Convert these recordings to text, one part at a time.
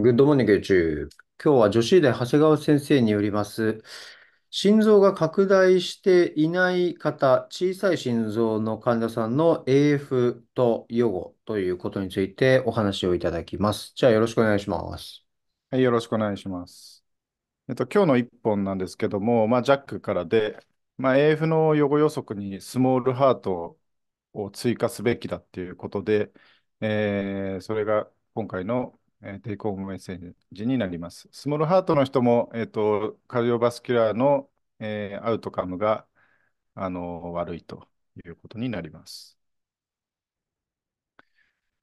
グッドモーニング YouTube。今日は女子医大長谷川先生によります、心臓が拡大していない方、小さい心臓の患者さんの AF と予後ということについてお話をいただきます。じゃあよろしくお願いします。はい、よろしくお願いします。えっと、今日の1本なんですけども、まあ、ジャックからで、まあ、AF の予後予測にスモールハートを追加すべきだっていうことで、えー、それが今回のえー、テイクオフメッセージになります。スモールハートの人も、えーと、カリオバスキュラーの、えー、アウトカムが、あの悪いということになります。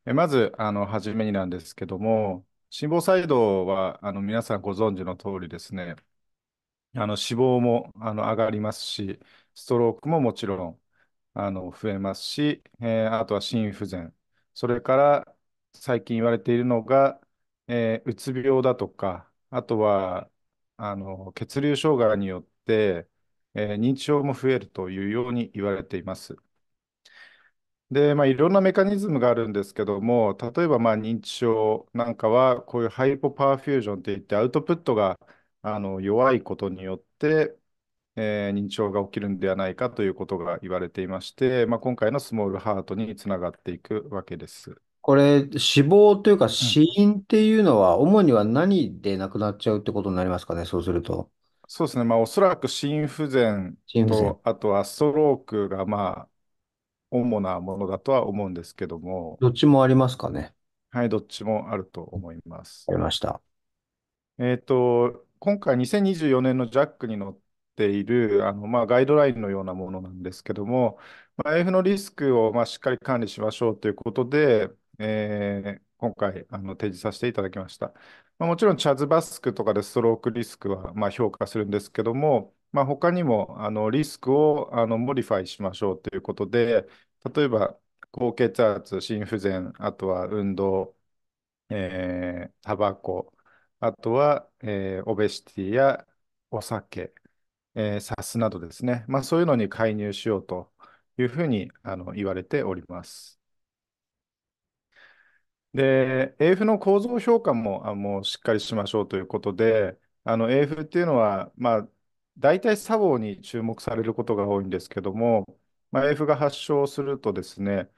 えまず、あの、初めになんですけども、心房細動は、あの、皆さんご存知の通りですね、あの、脂肪も、あの、上がりますし、ストロークももちろん、あの、増えますし、えー、あとは心不全、それから、最近言われているのが、えーうつ病だとか、あとはあの血流障害によって、えー認知症も増えるというように言われています。で、まあ、いろんなメカニズムがあるんですけども、例えばまあ認知症なんかは、こういうハイポパーフュージョンっていって、アウトプットがあの弱いことによって、えー認知症が起きるんではないかということが言われていまして、まあ、今回のスモールハートにつながっていくわけです。これ、死亡というか死因っていうのは、主には何で亡くなっちゃうってことになりますかね、そうすると。そうですね、まあ、おそらく心不全心不全。と、あとはストロークが、まあ、主なものだとは思うんですけども、どっちもありますかね。はい、どっちもあると思いまあす。りました。えっと、今回2024年のジャックに載っているあの、まあ、ガイドラインのようなものなんですけども、まあ、AF のリスクをまあしっかり管理しましょうということで、えー、今回あの提示させていただきました。まあ、もちろんチャズバスクとかでストロークリスクはまあ評価するんですけども、まあ、他にもあのリスクをあのモディファイしましょうということで、例えば高血圧、心不全、あとは運動、えー、タバコ、あとは、えー、オベシティやお酒、えー、サスなどですね、まあ、そういうのに介入しようというふうにあの言われております。で、AF の構造評価も、あ、もうしっかりしましょうということで、あの AF っていうのは、まあ、大体作法に注目されることが多いんですけども、まあ、AF が発症するとですね、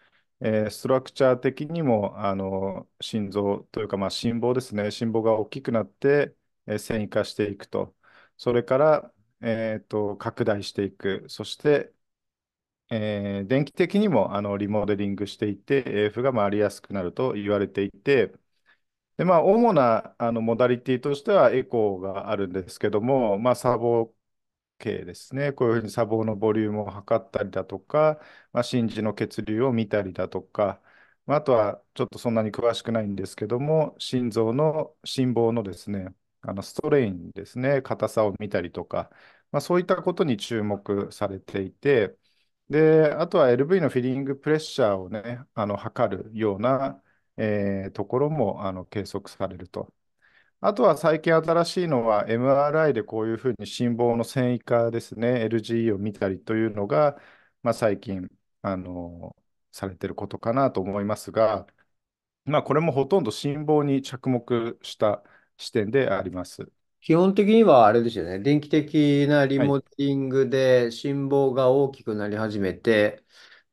えー、ストラクチャー的にもあの心臓というか、まあ、心房ですね、心房が大きくなって、えー、線維化していくと、それから、えーと拡大していく、そしてえー、電気的にもあのリモデリングしていて、AF が回りやすくなると言われていて、でまあ、主なあのモダリティとしてはエコーがあるんですけども、まあ、サボ系ですね、こういうふうにサボのボリュームを測ったりだとか、まあ、真珠の血流を見たりだとか、まあ、あとはちょっとそんなに詳しくないんですけども、心臓の心房のですね、あのストレインですね、硬さを見たりとか、まあ、そういったことに注目されていて、で、あとは LV のフィリングプレッシャーをね、あの測るような、えーところもあの計測されると。あとは最近新しいのは MRI でこういうふうに心房の線維化ですね、LGE を見たりというのが、まあ、最近、あのされてることかなと思いますが、まあ、これもほとんど心房に着目した視点であります。基本的にはあれですよね。電気的なリモーモデリングで心房が大きくなり始めて、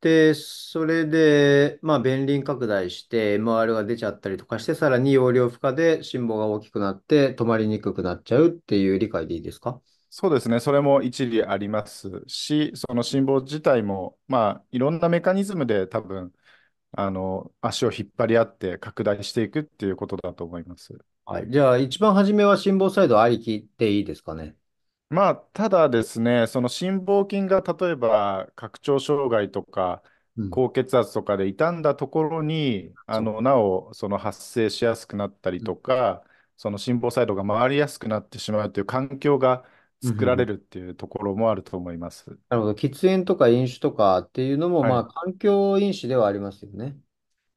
で、それで、まあ、弁輪拡大して MR が出ちゃったりとかして、さらに容量負荷で心房が大きくなって止まりにくくなっちゃうっていう理解でいいですかそうですね、それも一理ありますし、その心房自体も、まあ、いろんなメカニズムで多分あの足を引っ張り合って拡大していくっていうことだと思います。はい。じゃあ、一番初めは心房細動ありきっていいですかね。まあ、ただですね、その心房筋が例えば拡張障害とか高血圧とかで傷んだところに、あのなおその発生しやすくなったりとか、その心房細動が回りやすくなってしまうという環境が作られるっていうところもあると思います。なるほど。喫煙とか飲酒とかっていうのも、はまあ、環境因子ではありますよね。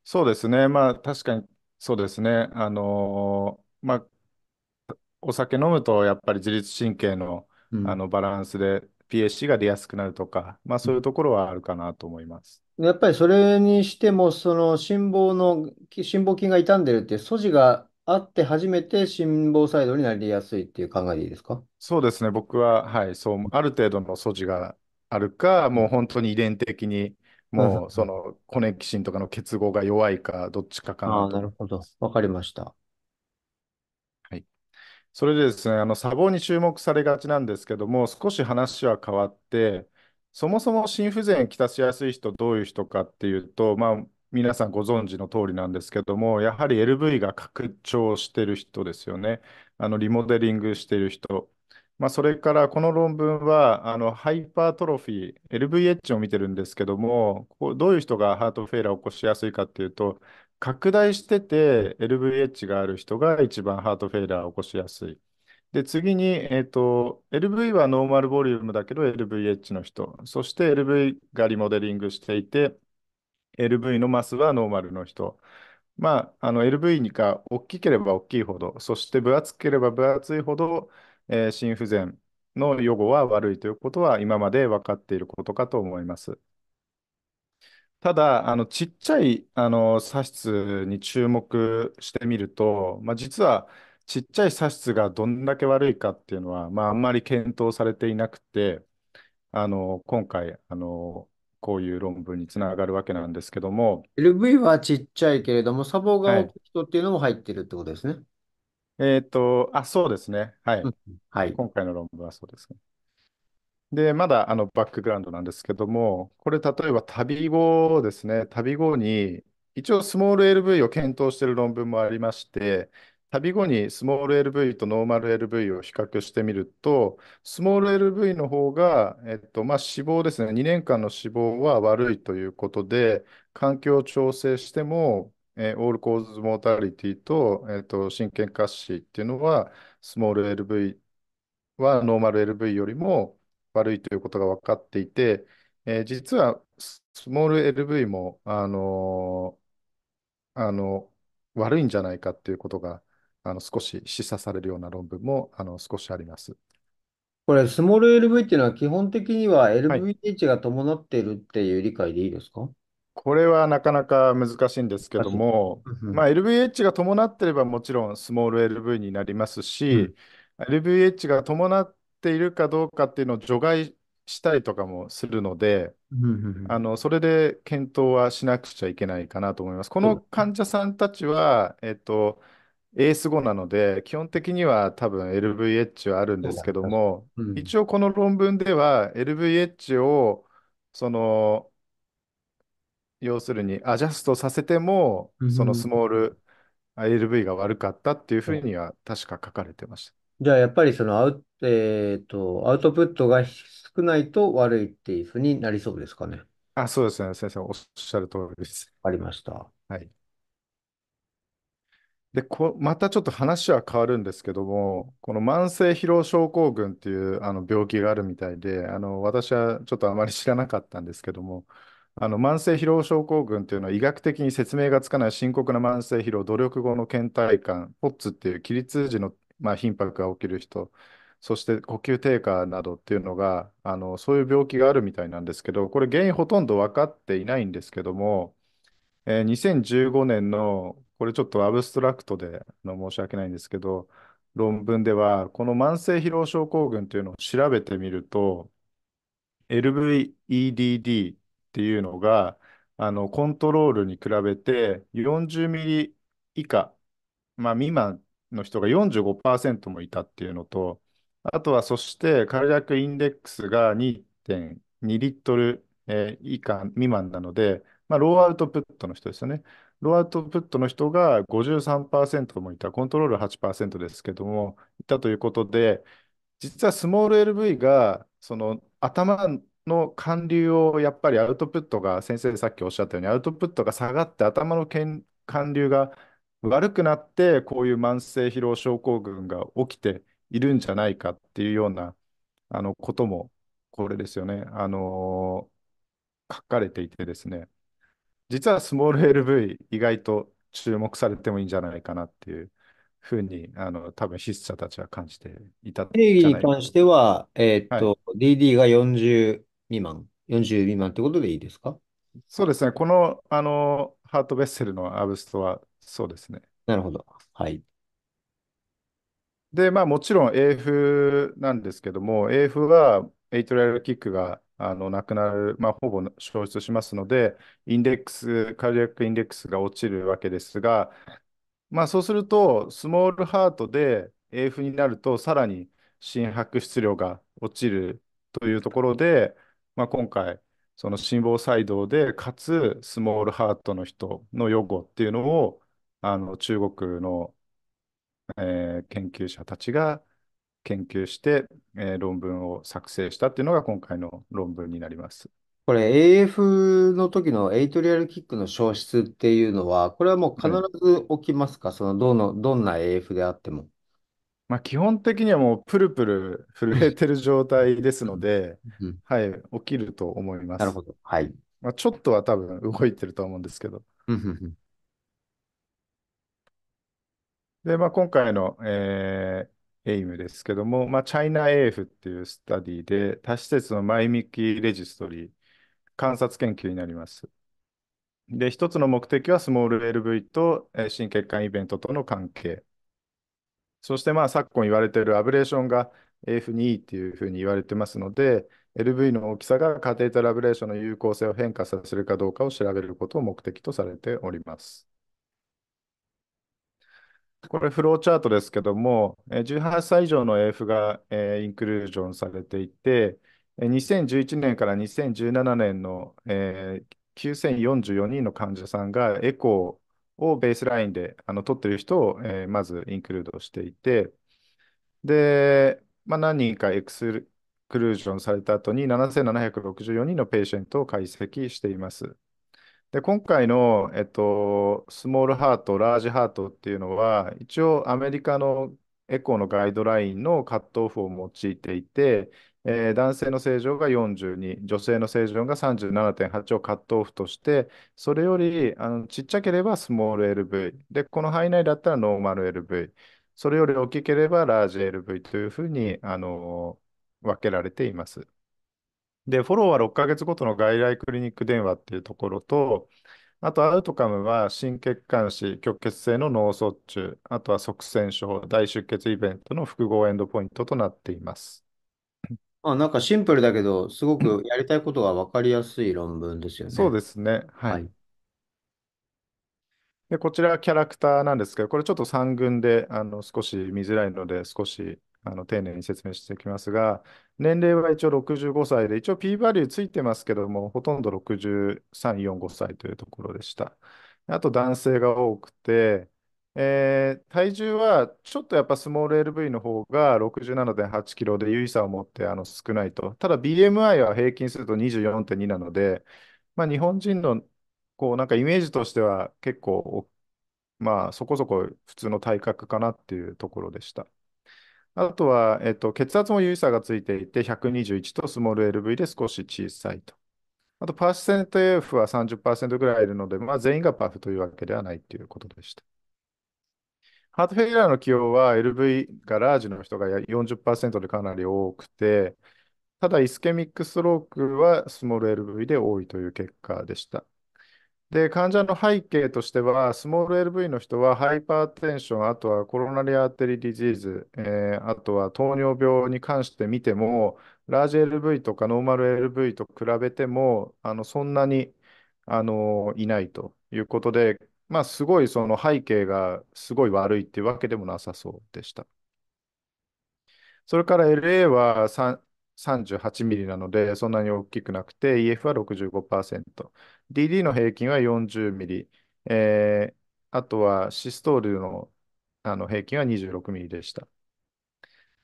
そうですね。まあ確かにそうですね。あのーまあ、お酒飲むとやっぱり自律神経の、うあのバランスで p s c が出やすくなるとか、まあそういうところはあるかなと思います。やっぱりそれにしても、その心房の、心房筋が傷んでるっていう素地があって初めて心房細動になりやすいっていう考えでいいですかそうですね。僕は、はい、そう、ある程度の素地があるか、もう本当に遺伝的にもうそのコネキシンとかの結合が弱いか、どっちかかなああ、なるほど。わかりました。はい。それでですね、あの、砂防に注目されがちなんですけども、少し話は変わって、そもそも心不全きたしやすい人、どういう人かっていうと、まあ、皆さんご存知の通りなんですけども、やはり LV が拡張してる人ですよね。あのリモデリングしてる人。まあ、それからこの論文はあのハイパートロフィー、LVH を見てるんですけども、こうどういう人がハートフェイラーを起こしやすいかっていうと、拡大してて LVH がある人が一番ハートフェイラーを起こしやすい。で、次に、えっと、LV はノーマルボリュームだけど LVH の人、そして LV がリモデリングしていて、LV のマスはノーマルの人。まあ、あの LV が大きければ大きいほど、そして分厚ければ分厚いほど、えー、心不全の予後は悪いということは今まで分かっていることかと思います。ただ、あのちっちゃいあの左質に注目してみると、まあ、実はちっちゃい左質がどんだけ悪いかっていうのは、まあ、あんまり検討されていなくて、あの今回あの、こういう論文につながるわけなんですけども。LV はちっちゃいけれども、サボが大きい人っていうのも入ってるってことですね。えっ、ー、と、あ、そうですね。はい。はい。今回の論文はそうですね。で、まだあのバックグラウンドなんですけども、これ例えば旅後ですね、旅後に、一応スモール LV を検討している論文もありまして、旅後にスモール LV とノーマル LV を比較してみると、スモール LV の方が、えっと、まあ、死亡ですね、2年間の死亡は悪いということで、環境を調整しても、えー、オールコーズモータリティと、えっ、ー、と、真剣滑死っていうのは、スモール LV はノーマル LV よりも悪いということが分かっていて、えー、実はスモール LV も、あのー、あの悪いんじゃないかっていうことがあの少し示唆されるような論文もあの少しあります。これ、スモール LV っていうのは基本的には LVH が伴っているっていう理解でいいですか、はいこれはなかなか難しいんですけども、まあ、LVH が伴ってればもちろんスモール LV になりますし、うん、LVH が伴っているかどうかっていうのを除外したりとかもするので、あのそれで検討はしなくちゃいけないかなと思います。この患者さんたちは、えっと、エース後なので、基本的には多分 LVH はあるんですけども、うん、一応この論文では LVH をその要するにアジャストさせても、そのスモール LV が悪かったっていうふうには確か書かれてました。じゃあやっぱりそのアウ、えーと、アウトプットが少ないと悪いっていうふうになりそうですかね。あ、そうですね。先生おっしゃる通りです。ありました。はい。で、こ、またちょっと話は変わるんですけども、この慢性疲労症候群っていうあの病気があるみたいで、あの私はちょっとあまり知らなかったんですけども、あの慢性疲労症候群というのは医学的に説明がつかない深刻な慢性疲労、努力後の倦怠感、ポッツっていう起立時の、まあ、頻迫が起きる人、そして呼吸低下などっていうのがあの、そういう病気があるみたいなんですけど、これ原因ほとんど分かっていないんですけども、えー、2015年の、これちょっとアブストラクトでの申し訳ないんですけど、論文では、この慢性疲労症候群というのを調べてみると、LVEDD っていうのが、あの、コントロールに比べて40ミリ以下、まあ、未満の人が45%もいたっていうのと、あとはそしてカルックインデックスが2.2リットル、えー、以下未満なので、まあ、ローアウトプットの人ですよね。ローアウトプットの人が53%もいた、コントロール8%ですけども、いたということで、実はスモール LV がその頭の還流をやっぱりアウトプットが、先生さっきおっしゃったように、アウトプットが下がって、頭のけん還流が悪くなって、こういう慢性疲労症候群が起きているんじゃないかっていうようなあのことも、これですよね、あのー、書かれていてですね、実はスモール LV、意外と注目されてもいいんじゃないかなっていうふうに、あの多分筆者たちは感じていた。定義に関しては、えーっと、はい、DD が40未満、40未満ってことでいいですかそうですね。この、あの、ハートベッセルのアブストはそうですね。なるほど。はい。で、まあもちろん AF なんですけども、AF はエイトラルキックがあのなくなる、まあ、ほぼ消失しますので、インデックス、カリディアックインデックスが落ちるわけですが、まあ、そうすると、スモールハートで AF になると、さらに心拍質量が落ちるというところで、まあ、今回、その心房細動で、かつスモールハートの人の予後っていうのを、あの中国の、えー、研究者たちが研究して、えー、論文を作成したっていうのが今回の論文になります。これ AF の時のエイトリアルキックの消失っていうのは、これはもう必ず起きますか、うん、そのどの、どんな AF であっても。まあ、基本的にはもうプルプル震えてる状態ですので、はい、起きると思います。なるほど。はい。まあ、ちょっとは多分動いてると思うんですけど。で、まあ、今回の、えー、エイムですけども、まあ、チャイナ AF っていうスタディで、多施設の前向きレジストリー、観察研究になります。で、一つの目的はスモール LV と、えー、心血管イベントとの関係。そしてまあ昨今言われているアブレーションが AF2E っていうふうに言われてますので、LV の大きさがカテーテルアブレーションの有効性を変化させるかどうかを調べることを目的とされております。これフローチャートですけども、18歳以上の AF が、えインクルージョンされていて、2011年から2017年の、え9044人の患者さんがエコー、をベースラインであの取ってる人を、えー、まずインクルードしていて、で、まあ、何人かエクスクルージョンされた後に7764人のペーシェントを解析しています。で、今回の、えっと、スモールハート、ラージハートっていうのは、一応アメリカのエコーのガイドラインのカットオフを用いていて、えー、男性の正常が42、女性の正常が37.8をカットオフとして、それよりあのちっちゃければスモール LV、で、この範囲内だったらノーマル LV、それより大きければラージ LV というふうに、あの分けられています。で、フォローは6ヶ月ごとの外来クリニック電話っていうところと、あとアウトカムは心血管死、極血性の脳卒中、あとは側栓症、大出血イベントの複合エンドポイントとなっています。あ、なんかシンプルだけど、すごくやりたいことが分かりやすい論文ですよそうね。ですね。ははい。で、こちらキャラクターなんですけど、これちょっと三群であの少し見づらいので、少しあの丁寧に説明していきますが、年齢は一応65歳で、一応 P バリューついてますけども、ほとんど63、4、5歳というところでした。あと男性が多くて、えー体重はちょっとやっぱスモール LV の方が67.8キロで優位差を持ってあの少ないと。ただ BMI は平均すると24.2なので、まあ、日本人のこうなんかイメージとしては結構まあ、そこそこ普通の体格かなっていうところでした。あとは、えっと、血圧も優位差がついていて121とスモール LV で少し小さいと。あと、パーセント F は30%ぐらいいるので、まあ、全員がパフというわけではないということでした。ハートフェイラーの起用は LV がラージの人が40%でかなり多くて、ただイスケミックストロークはスモール LV で多いという結果でした。で、患者の背景としては、スモール LV の人はハイパーテンション、あとはコロナリアーテリディジーズ、えー、あとは糖尿病に関して見ても、ラージ LV とかノーマル LV と比べても、あのそんなにあのいないということで、まあ、すごいその背景がすごい悪いっていうわけでもなさそうでした。それから LA は38ミリなので、そんなに大きくなくて、EF は65%。DD の平均は40ミリ。えー、あとはシストールの、あの平均は26ミリでした。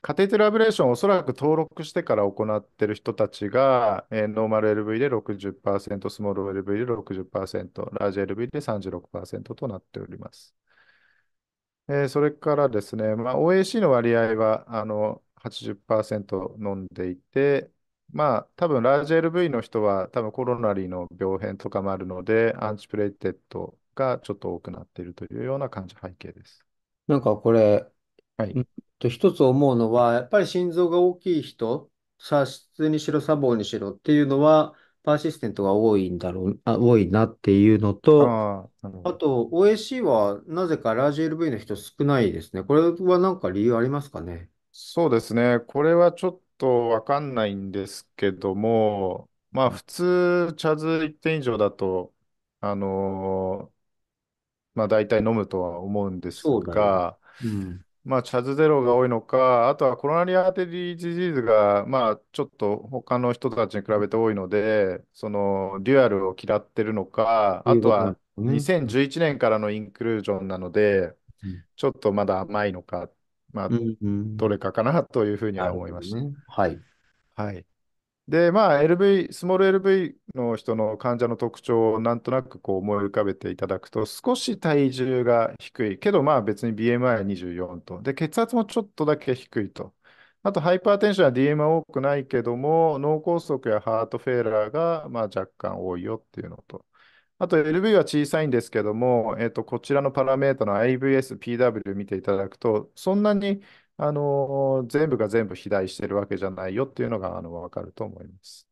カテーテルアブレーションおそらく登録してから行ってる人たちが、えー、ノーマル LV で60%、スモール LV で60%、ラージ LV で36%となっております。えー、それからですね、まあ、OAC の割合はあの80%飲んでいて、まあ、多分ラージ LV の人は多分コロナリーの病変とかもあるので、アンチプレイテッドがちょっと多くなっているというような感じ背景です。なんかこれ、はい、と、一つ思うのは、やっぱり心臓が大きい人、射出にしろ、作法にしろっていうのは、パーシステントが多いんだろう、あ、多いなっていうのと、ああ、なるほど。と、OAC はなぜかラージ LV の人少ないですね。これは何か理由ありますかね。そうですね。これはちょっとわかんないんですけども、まあ普通、茶ズ1点以上だと、あのーまあ大体飲むとは思うんですそうだね。が、うん。まあ、チャズゼロが多いのか、あとはコロナリアーテリージーズが、まあ、ちょっと他の人たちに比べて多いので、その、デュアルを嫌ってるのか、あとは2011年からのインクルージョンなので、ちょっとまだ甘いのか、まあ、うんうん、どれかかなというふうには思いました。ね、はい。はい。で、まあ、LV、スモール LV の人の患者の特徴をなんとなくこう思い浮かべていただくと、少し体重が低いけど、まあ別に BMI24 はと。で、血圧もちょっとだけ低いと。あと、ハイパーテンションは DM は多くないけども、脳梗塞やハートフェーラーがまあ若干多いよっていうのと。あと、LV は小さいんですけども、えっと、こちらのパラメータの IVS、PW 見ていただくと、そんなにあの、全部が全部肥大しているわけじゃないよっていうのが、あの、わかると思います。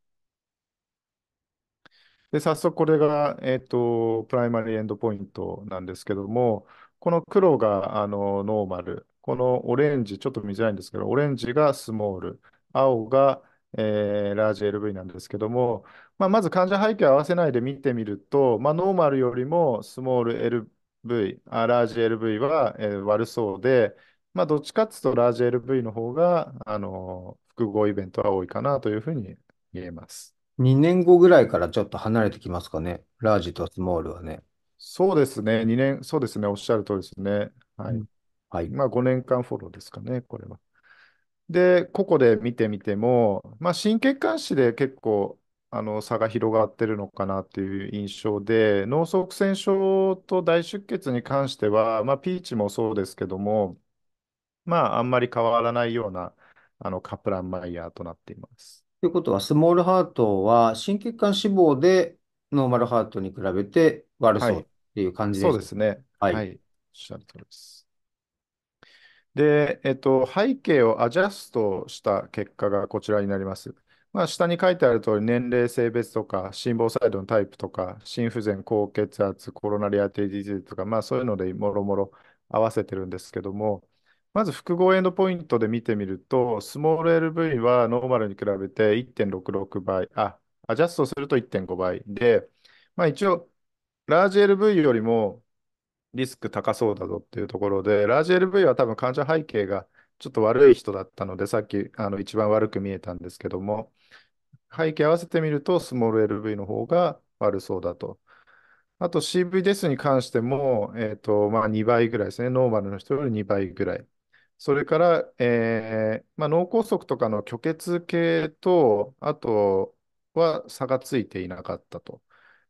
で、早速これが、えっと、プライマリーエンドポイントなんですけども、この黒が、あの、ノーマル、このオレンジ、ちょっと見づらいんですけど、オレンジがスモール、青が、えー、ラージ LV なんですけども、まあ、まず患者背景を合わせないで見てみると、まあ、ノーマルよりもスモール LV、ラージ LV は、えー、悪そうで、まあ、どっちかっていうと、ラージ LV の方が、あの、複合イベントは多いかなというふうに言えます。2年後ぐらいからちょっと離れてきますかね。ラージとスモールはね。そうですね。2年、そうですね。おっしゃる通りですね。はい。うん、はい。まあ、5年間フォローですかね、これは。で、ここで見てみても、まあ、心血管支で結構、あの差が広がってるのかなという印象で、脳塞栓症と大出血に関しては、まあ、ピーチもそうですけども、まあ、あんまり変わらないような、あの、カプランマイヤーとなっています。ということは、スモールハートは、心血管脂肪でノーマルハートに比べて悪はそうっい。ていう感じでそうす。ですね。ははい。い。おっしゃる通りです。で、えっと、背景をアジャストした結果がこちらになります。まあ、下に書いてある通り、年齢、性別とか、心房細動のタイプとか、心不全、高血圧、コロナリアテリーディズとか、まあ、そういうのでもろもろ合わせてるんですけども、まず複合エンドポイントで見てみると、スモール LV はノーマルに比べて1.66倍、あ、アジャストすると1.5倍で、まあ、一応、ラージ LV よりもリスク高そうだぞっていうところで、ラージ LV は多分患者背景がちょっと悪い人だったので、さっきあの一番悪く見えたんですけども、背景合わせてみると、スモール LV の方が悪そうだと。あと CV デスに関しても、えとまあ、2倍ぐらいですね。ノーマルの人より2倍ぐらい。それから、えーまあ、脳梗塞とかの虚血系と、あとは差がついていなかったと。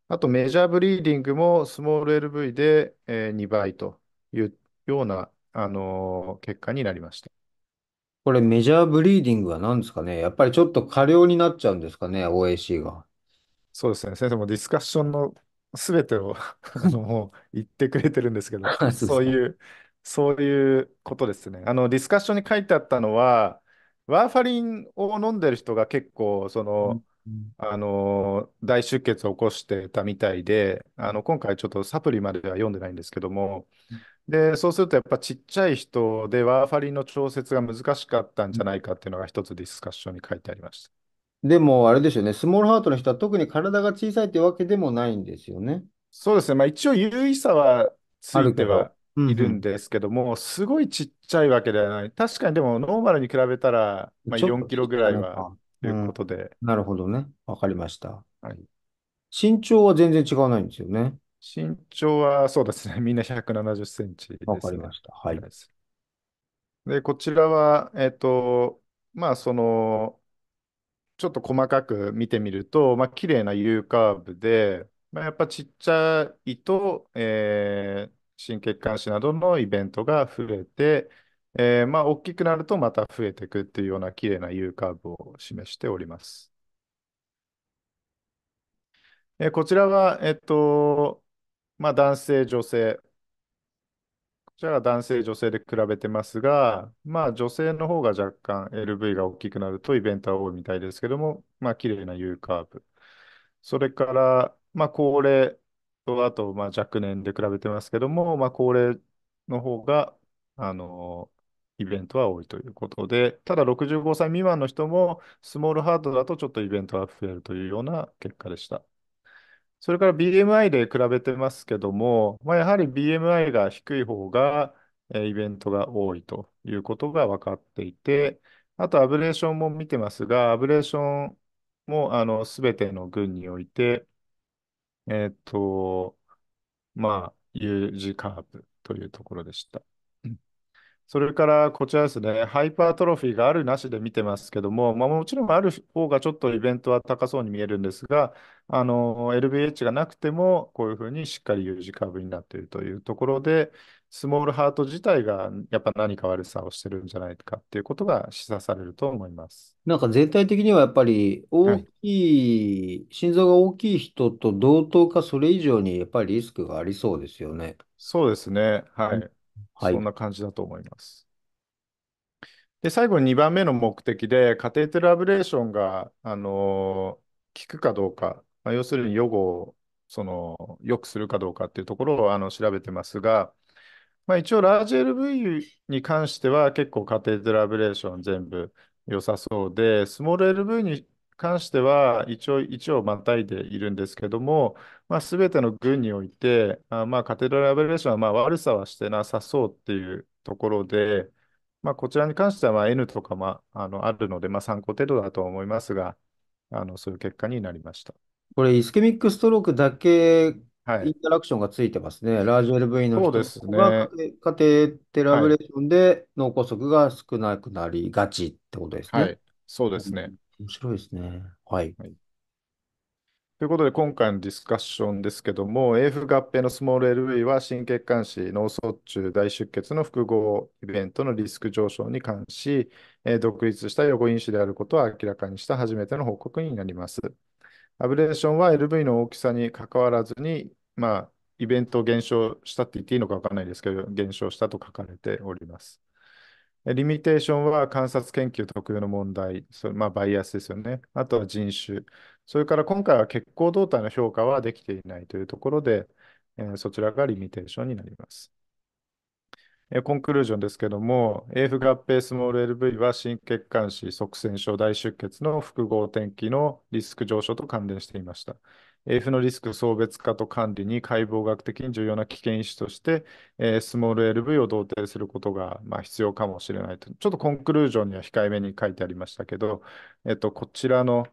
あと、メジャーブリーディングもスモール LV で、えー、2倍というような、あのー結果になりました。これメジャーブリーディングは何ですかねやっぱりちょっと過量になっちゃうんですかね ?OAC が。そうですね。先生もディスカッションのすべてを あの言ってくれてるんですけど、そういうそういうことですね。あの、ディスカッションに書いてあったのは、ワーファリンを飲んでる人が結構、その、うん、あの、大出血を起こしてたみたいで、あの、今回ちょっとサプリまでは読んでないんですけども、で、そうするとやっぱちっちゃい人でワーファリンの調節が難しかったんじゃないかっていうのが一つディスカッションに書いてありました。でも、あれですよね、スモールハートの人は特に体が小さいってわけでもないんですよね。そうですね、まあ一応優位さはついてはいるんですけども、うんうん、すごいちっちゃいわけではない。確かにでもノーマルに比べたら、まあ、4キロぐらいはということで。うん、なるほどね。わかりました。はい、身長は全然違わないんですよね。身長はそうですね。みんな170センチです、ね。わかりました。はい。で、こちらは、えっ、ー、と、まあ、その、ちょっと細かく見てみると、まあ、綺麗な U カーブで、まあ、やっぱちっちゃいと、えー、心血管腫などのイベントが増えて、えー、まあ、大きくなるとまた増えていくっていうような綺麗な U カーブを示しております。えー、こちらは、えっと、まあ、男性、女性。こちらは男性、女性で比べてますが、まあ、女性の方が若干 LV が大きくなるとイベントは多いみたいですけども、まあ、綺麗な U カーブ。それから、まあ、高齢、と、あと、まあ、若年で比べてますけども、まあ、高齢の方が、あのイベントは多いということで、ただ65歳未満の人も、スモールハートだとちょっとイベントは増えるというような結果でした。それから BMI で比べてますけども、まあ、やはり BMI が低い方が、イベントが多いということが分かっていて、あとアブレーションも見てますが、アブレーションもあの全ての群において、えっと、まあ、U 字カーブというところでした。それからこちらですね、ハイパートロフィーがあるなしで見てますけども、まあ、もちろんある方がちょっとイベントは高そうに見えるんですが、あの LBH がなくても、こういうふうにしっかり U 字カーブになっているというところで、スモールハート自体がやっぱ何か悪さをしてるんじゃないかっていうことが示唆されると思います。なんか全体的にはやっぱり大きい、心臓が大きい人と同等かそれ以上にやっぱりリスクがありそうですよね。そうですね。はい。はい、そんな感じだと思います。で、最後に2番目の目的で、カテーテルアブレーションが、あのー、効くかどうか、まあ、要するに予後をその良くするかどうかっていうところをあの調べてますが、まあ、一応、ラージ LV に関しては結構カテーテルアブレーション全部良さそうで、スモール LV に関しては一応、一応またいでいるんですけども、まあ、全ての群において、あまあカテーテルアブレーションはまあ悪さはしてなさそうっていうところで、まあ、こちらに関してはまあ N とかもああのあるので、まあ、参考程度だと思いますが、あのそういう結果になりました。これ、イスケミックストロークだけはインタラクションがついてますね。ラージ LV のそうですがね。テ、カテテラブレい。ーションで脳梗塞が少なくなりがちってことですはね。い。そうでうすね。面白いですね。はい。はいということで、今回のディスカッションですけども、AF 合併のスモール LV は、心血管死、脳卒中、大出血の複合イベントのリスク上昇に関し、え独立した予後因子であることを明らかにした初めての報告になります。アブレーションは LV の大きさに関わらずに、まあ、イベント減少したって言っていいのか分からないですけど、減少したと書かれております。リミテーションは観察研究特有の問題、それまあ、バイアスですよね。あとは人種。それから今回は血行動態の評価はできていないというところで、えー、そちらがリミテーションになります。えコンクルージョンですけども、AF 合併スモール LV は心血管支、側栓症、大出血の複合転機のリスク上昇と関連していました。AF のリスク層別化と管理に解剖学的に重要な危険因子として、えー、スモール LV を同定することが、まあ、必要かもしれないと。ちょっとコンクルージョンには控えめに書いてありましたけど、えっと、こちらの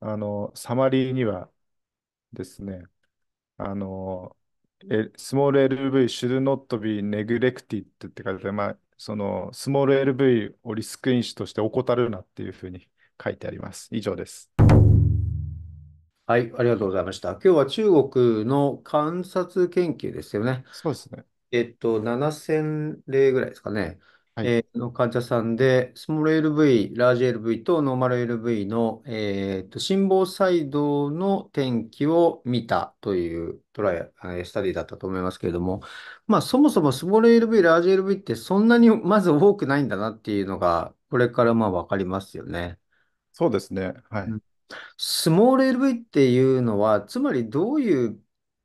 あのサマリーにはですね、あのスモール LV should not be neglected って書いて、まあ、そのスモール LV をリスク因子として怠るなっていうふうに書いてあります。以上です。はい、ありがとうございました。今日は中国の観察研究ですよね。そうですね。えっと、7000例ぐらいですかね。えーの患者さんで、スモール LV、ラージ LV とノーマル LV の、えーと、心房細動の転気を見たというトライ、えスタディだったと思いますけれども、まあ、そもそもスモール LV、ラージ LV ってそんなにまず多くないんだなっていうのが、これからまあ分かりますよね。そうですね。はうい。んスモール LV っていうのは、つまりどういう、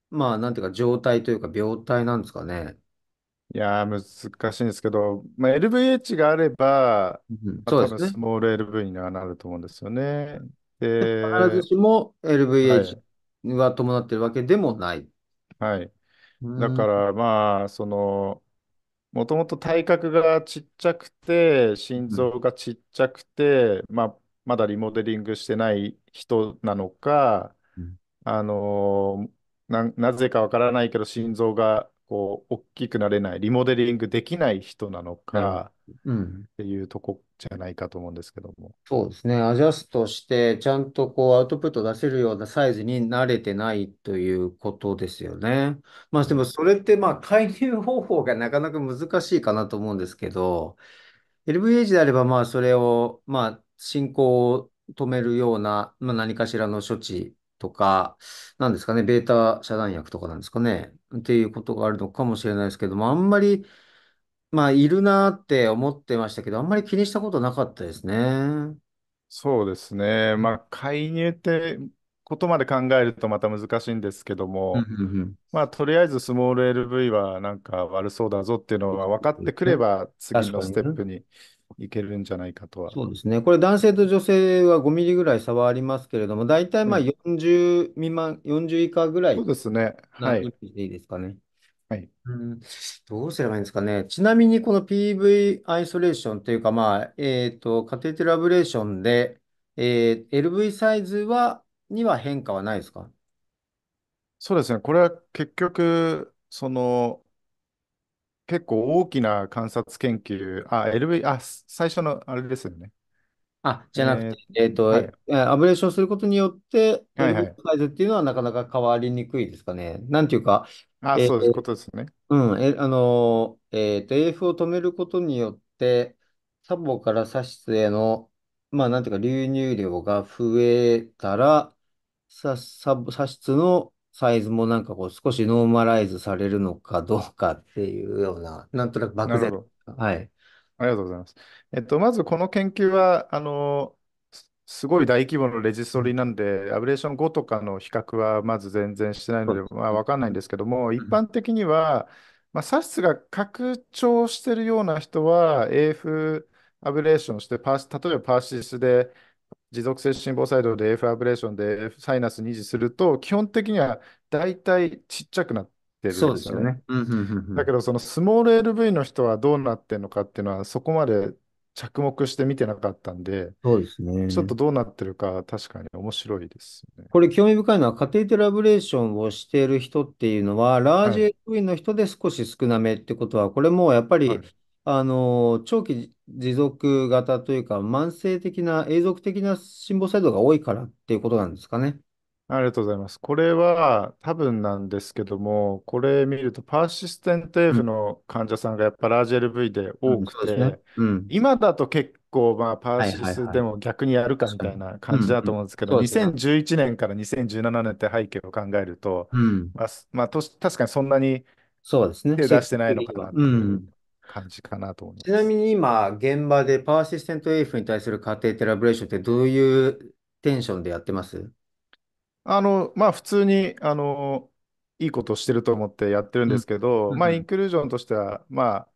まあ、なんていうか、状態というか、病態なんですかね。いやー、難しいんですけど、まあ、LVH があれば、うんまあ、そう多で分すね。スモール LV にはなると思うんですよね。必ずしもはい、LVH は伴ってるわけでもない。はい。うだからまあ、その、もともと体格がちっちゃくて、心臓がちっちゃくて、まあ、まだリモデリングしてない人なのか、あのーな、なぜかわからないけど、心臓がこう、大きくなれない、リモデリングできない人なのか、うん、っていうとこじゃないかと思うんですけども。そうですね。アジャストして、ちゃんとこう、アウトプット出せるようなサイズに慣れてないということですよね。まあ、でもそれって、まあ、介入方法がなかなか難しいかなと思うんですけど、LVH であれば、まあ、それを、まあ、進行を止めるような、まあ、何かしらの処置とか、なんですかね、ベータ遮断薬とかなんですかね、っていうことがあるのかもしれないですけども、あんまり、まあ、いるなって思ってましたけど、あんまり気にしたことなかったですね。そうですね。まあ、介入ってことまで考えるとまた難しいんですけども、まあ、とりあえずスモール LV はなんか悪そうだぞっていうのが分かってくれば、次確のステップにいけるんじゃないかとは。そうですね。これ男性と女性は5ミリぐらい差はありますけれども、大体まあ40未満、40以下ぐらいそうですね。はい。いいですかね。はい。うん、どうすればいいんですかね。ちなみにこの PV アイソレーションというか、まあ、えっと、カテーテルアブレーションで、えー LV サイズは、には変化はないですかそうですね。これは結局、その、結構大きな観察研究、あ、LV、あ、最初のあれですよね。あ、じゃなくて、えっと、はい、アブレーションすることによって、はいはい LV サイズっていうのはなかなか変わりにくいですかね。なんていうか、あ、えーそういうことですね。うん、え、あのえっと、AF を止めることによって、サボからサシスへの、まあ、なんていうか、流入量が増えたら、サ、サ、サシスのサイズもなんかこう少しノーマライズされるのかどうかっていうような、なんとなく漠然。はい。ありがとうございます。えっと、まずこの研究は、あの、すごい大規模のレジストリなんで、アブレーション5とかの比較はまず全然してないので、まあ、わかんないんですけども、一般的には、まあ、サが拡張してるような人は、AF アブレーションしてパー、例えばパーシスで、持続性心房細動で F アブレーションで、F、サイナスに次すると、基本的には大体ちっちゃくなってるんですよね。そうですよね。だけど、そのスモール LV の人はどうなってるのかっていうのは、そこまで着目して見てなかったんで、そうですね。ちょっとどうなってるか、確かに面白いですね。これ、興味深いのは、カテーテルアブレーションをしている人っていうのは、ラージ LV の人で少し少なめってことは、これもやっぱり、はいあの、長期持続型というか、慢性的な、永続的な心房細動が多いからっていうことなんですかね。ありがとうございます。これは多分なんですけども、これ見るとパーシステント F の患者さんがやっぱラージ LV で多ん、くそうですね。て、うん。今だと結構まあパーはいシはいスはでい。も逆にやるかみたいな感じだと思うんですけど、2011年から2017年って背景を考えると、まあ、まあ、とし確かにそんなにそうですね。手出してないのかは。なっていう。ん。感じかなと思います。ちなみに今、現場でパーシステント AF に対する家庭テラブレーションってどういうテンションでやってますあの、まあ、普通に、あの、いいことしてると思ってやってるんですけど、うん、まあ、インクルージョンとしては、まあ、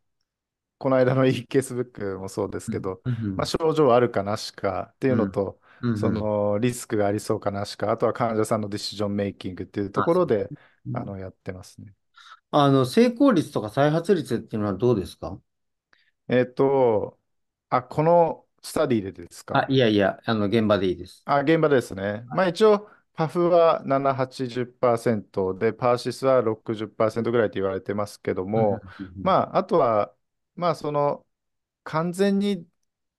この間の e ケースブックもそうですけど、うん、まあ、症状あるかなしかっていうのと、うん、そのリスクがありそうかなしか、あとは患者さんのディシジョンメイキングっていうところで、あのやってますね。あの、成功率とか再発率っていうのはどうですかえっと、あ、このスタディでですあ、か。いやいや、あの、現場でいいです。あ、現場ですね。まあ一応、パフは7、80%で、パーシスは60%ぐらいと言われてますけども、まああとは、まあその、完全に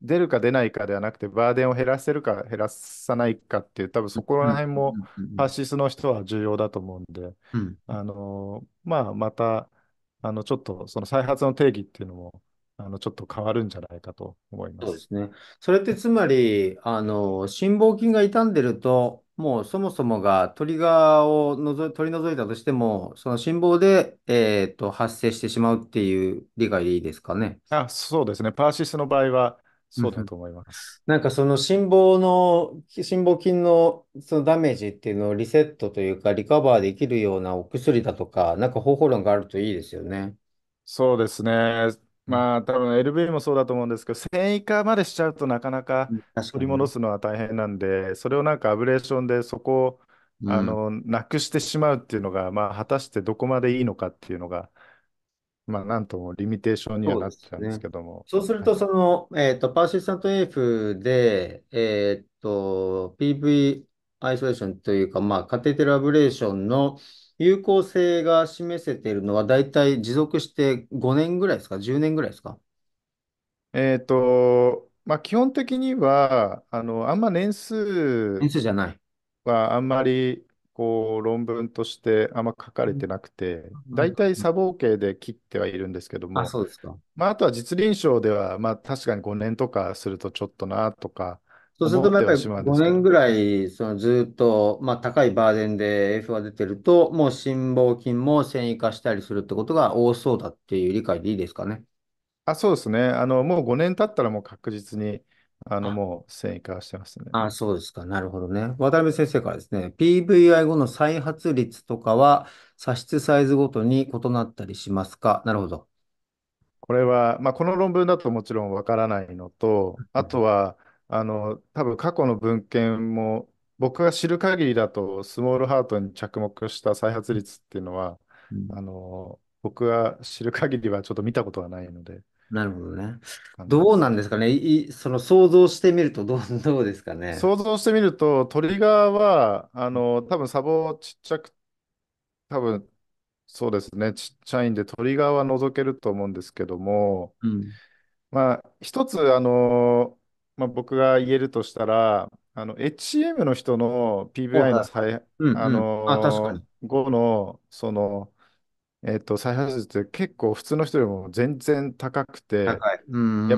出るか出ないかではなくて、バーデンを減らせるか減らさないかっていう、多分そこら辺もパーシスの人は重要だと思うんで、あのまあ、また、あのちょっとその再発の定義っていうのも、あのちょっと変わるんじゃないかと思います。そうですね。それってつまり、あの心房筋が傷んでると、もうそもそもがトリガーをのぞ取り除いたとしても、その心房で、えーと、と発生してしまうっていう理解でいいですかね。あそうですね、パーシスの場合は、そうだと思います。なんかその心房の、心房筋のそのダメージっていうのをリセットというか、リカバーできるようなお薬だとか、なんか方法論があるといいですよね。そうですね。まあ多分 LV もそうだと思うんですけど、繊維化までしちゃうとなかなか取り戻すのは大変なんで、それをなんかアブレーションでそこを、うん、あのなくしてしまうっていうのが、まあ、果たしてどこまでいいのかっていうのが、まあ、なんともリミテーションにはなっちゃうんですけども。そうすると、その、えっと、パーシスタント AF で、えっと、PV アイソレーションというか、まあ、カテーテルアブレーションの有効性が示せているのは、だいたい持続して5年ぐらいですか ?10 年ぐらいですかえっと、まあ、基本的には、あの、あんま年数年数じゃない。はあんまりこう論文としてあんま書かれてなくて、大体砂防系で切ってはいるんですけども、あそうですかまあ、あとは実臨床では、まあ、確かに5年とかするとちょっとなとか、そうすると、やっぱり5年ぐらい、そのずっと、まあ、高いバーデンで F が出てると、もう心房筋も繊維化したりするってことが多そうだっていう理解でいいですかね。あそうですね。あの、もう5年経ったらもう確実にあの、もう線維化してますね。あそうですか。なるほどね。渡辺先生からですね、PVI 後の再発率とかは、差出サイズごとに異なったりしますかなるほど。これは、まあ、この論文だともちろんわからないのと、あとは、あの、多分過去の文献も、僕が知る限りだと、スモールハートに着目した再発率っていうのは、あの、僕が知る限りはちょっと見たことはないので、なるほどね。どうなんですかね。い、その想像してみるとどう、どうですかね。想像してみると、トリガーは、あの、多分サボちっちゃく、多分そうですね、ちっちゃいんで、トリガーは除けると思うんですけども、まあ、一つ、あの、まあ、僕が言えるとしたら、あの、HCM の人の PVI のはい。最、うんあうん。あ、確かの、後の、その、えっと、再発率って結構普通の人よりも全然高くて、やっ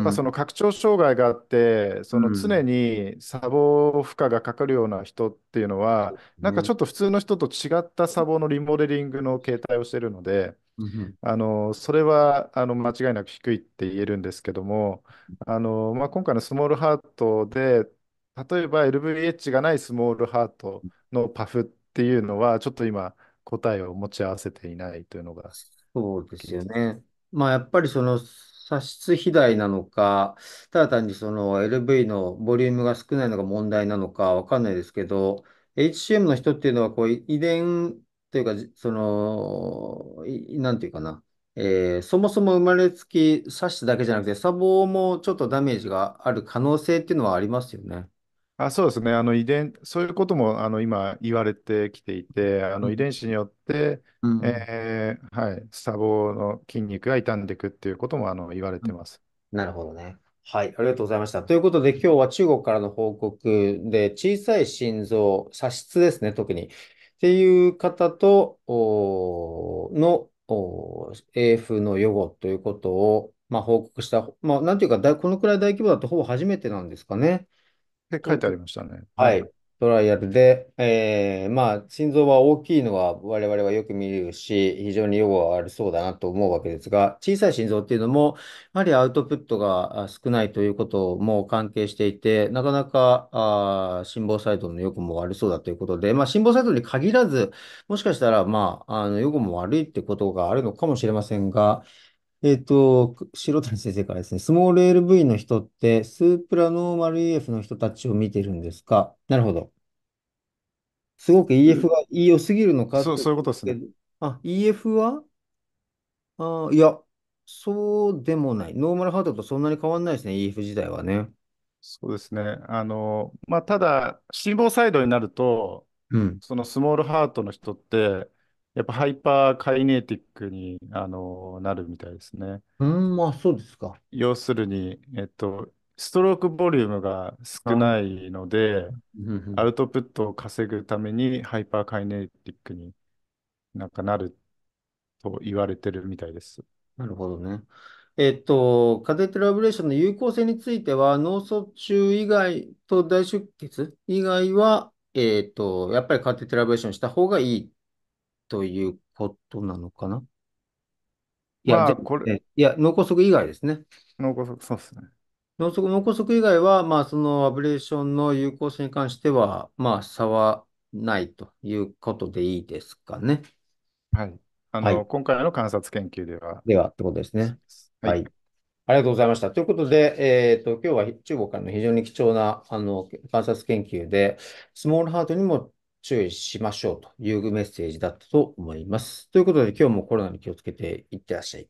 ぱその拡張障害があって、その常にサボ負荷がかかるような人っていうのは、うん、なんかちょっと普通の人と違ったサボのリモデリングの形態をしてるので、うん、あのそれはあの間違いなく低いって言えるんですけども、あのまあ、今回のスモールハートで、例えば LVH がないスモールハートのパフっていうのは、ちょっと今、答えを持ち合わせていないというのが。そうですよね。まあ、やっぱりその差出肥大なのか、ただ単にその LV のボリュームが少ないのが問題なのかわかんないですけど、HCM の人っていうのはこう遺伝というか、その、なんていうかな、えー、そもそも生まれつき差しだけじゃなくて、砂防もちょっとダメージがある可能性っていうのはありますよね。あそうですねあの遺伝、そういうこともあの今言われてきていて、あの遺伝子によって、えー、はい、スタボの筋肉が傷んでいくっていうこともあの言われてます。なるほどね。はい、ありがとうございました。ということで、今日は中国からの報告で、小さい心臓、左室ですね、特に。っていう方と、の、AF の予後ということを、まあ、報告した、まあ、なんていうか、このくらい大規模だとほぼ初めてなんですかね。って書いてありましたね。はい。トライアルで、えー、まあ、心臓は大きいのは我々はよく見るし、非常に予がありそうだなと思うわけですが、小さい心臓っていうのも、やはりアウトプットが少ないということも関係していて、なかなか、あ心房細動の予後も悪そうだということで、まあ、心房細動に限らず、もしかしたら、まあ、あの、予後も悪いってことがあるのかもしれませんが、えっと、白谷先生からですね、スモール LV の人って、スープラノーマル EF の人たちを見てるんですかなるほど。すごく EF が良すぎるのかそう、そういうことですね。あ、EF はあいや、そうでもない。ノーマルハートとそんなに変わんないですね、EF 自体はね。そうですね。あの、まあ、ただ、心房細動になると、うん。そのスモールハートの人って、やっぱハイパーカイネティックに、あの、なるみたいですね。うん、まあそうですか。要するに、えっと、ストロークボリュームが少ないので、アウトプットを稼ぐためにハイパーカイネティックになんかなると言われてるみたいです。なるほどね。えっと、カテーテルアブレーションの有効性については、脳卒中以外と大出血以外は、えっと、やっぱりカテーテルアブレーションした方がいいということなのかないや、まあ、これ、いや、脳梗塞以外ですね。脳梗塞、そうですね。脳梗塞、脳梗塞以外は、まあ、そのアブレーションの有効性に関しては、まあ、差はないということでいいですかね。はい。あの、はい、今回の観察研究では。では、ってことですね。はい、はいありがとうございました。ということで、えっ、ー、と、今日は中国からの非常に貴重な、あの、観察研究で、スモールハートにも注意しましょうというメッセージだったと思います。ということで、今日もコロナに気をつけていってらっしゃい。